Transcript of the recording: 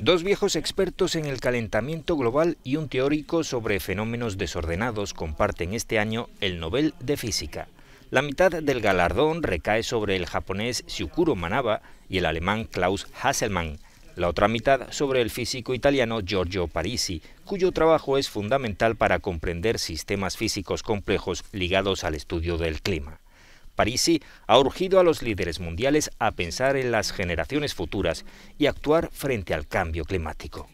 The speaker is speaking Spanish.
Dos viejos expertos en el calentamiento global y un teórico sobre fenómenos desordenados comparten este año el Nobel de Física. La mitad del galardón recae sobre el japonés Shukuro Manaba y el alemán Klaus Hasselmann, la otra mitad sobre el físico italiano Giorgio Parisi, cuyo trabajo es fundamental para comprender sistemas físicos complejos ligados al estudio del clima. Parisi ha urgido a los líderes mundiales a pensar en las generaciones futuras y actuar frente al cambio climático.